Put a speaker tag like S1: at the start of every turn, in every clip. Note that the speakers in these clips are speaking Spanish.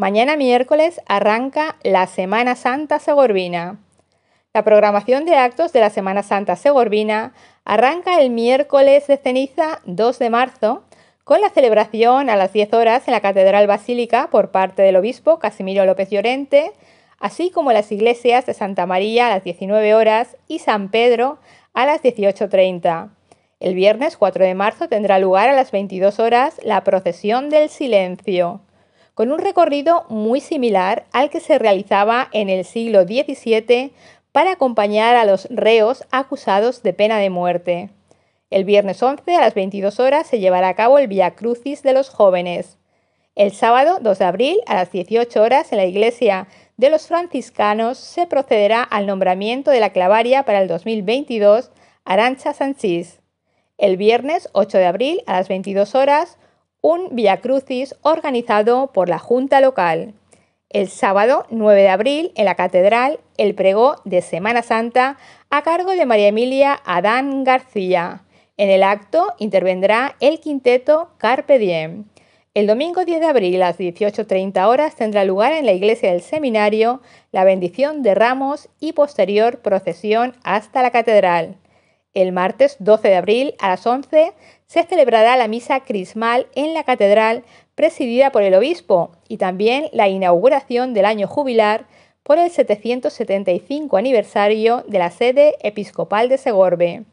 S1: Mañana miércoles arranca la Semana Santa Segorbina. La programación de actos de la Semana Santa Segorbina arranca el miércoles de ceniza 2 de marzo con la celebración a las 10 horas en la Catedral Basílica por parte del obispo Casimiro López Llorente, así como las iglesias de Santa María a las 19 horas y San Pedro a las 18.30. El viernes 4 de marzo tendrá lugar a las 22 horas la procesión del silencio con un recorrido muy similar al que se realizaba en el siglo XVII para acompañar a los reos acusados de pena de muerte. El viernes 11 a las 22 horas se llevará a cabo el Via Crucis de los jóvenes. El sábado 2 de abril a las 18 horas en la iglesia de los franciscanos se procederá al nombramiento de la clavaria para el 2022 Arancha Sanchís. El viernes 8 de abril a las 22 horas un Via Crucis organizado por la Junta Local. El sábado 9 de abril, en la Catedral, el pregó de Semana Santa a cargo de María Emilia Adán García. En el acto intervendrá el quinteto Carpe Diem. El domingo 10 de abril a las 18.30 horas tendrá lugar en la iglesia del seminario la bendición de ramos y posterior procesión hasta la catedral. El martes 12 de abril a las 11 se celebrará la misa crismal en la catedral presidida por el obispo y también la inauguración del año jubilar por el 775 aniversario de la sede episcopal de Segorbe.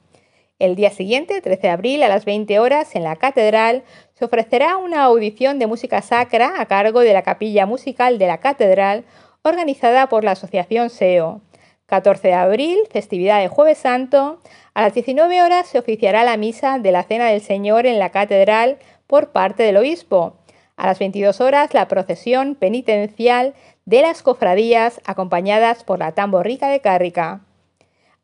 S1: El día siguiente, 13 de abril, a las 20 horas, en la catedral, se ofrecerá una audición de música sacra a cargo de la capilla musical de la catedral, organizada por la Asociación SEO. 14 de abril, festividad de Jueves Santo, a las 19 horas se oficiará la misa de la Cena del Señor en la Catedral por parte del obispo. A las 22 horas la procesión penitencial de las cofradías acompañadas por la tamborrica de Cárrica.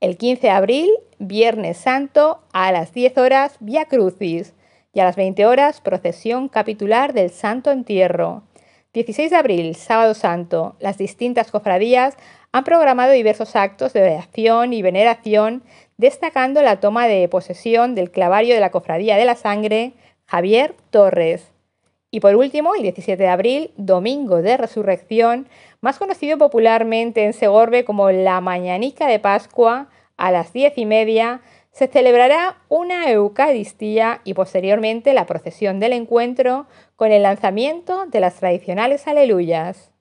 S1: El 15 de abril, Viernes Santo, a las 10 horas, Via Crucis y a las 20 horas, procesión capitular del Santo Entierro. 16 de abril, sábado santo, las distintas cofradías han programado diversos actos de oración y veneración, destacando la toma de posesión del clavario de la Cofradía de la Sangre, Javier Torres. Y por último, el 17 de abril, Domingo de Resurrección, más conocido popularmente en Segorbe como la Mañanica de Pascua, a las diez y media se celebrará una Eucaristía y posteriormente la procesión del encuentro con el lanzamiento de las tradicionales aleluyas.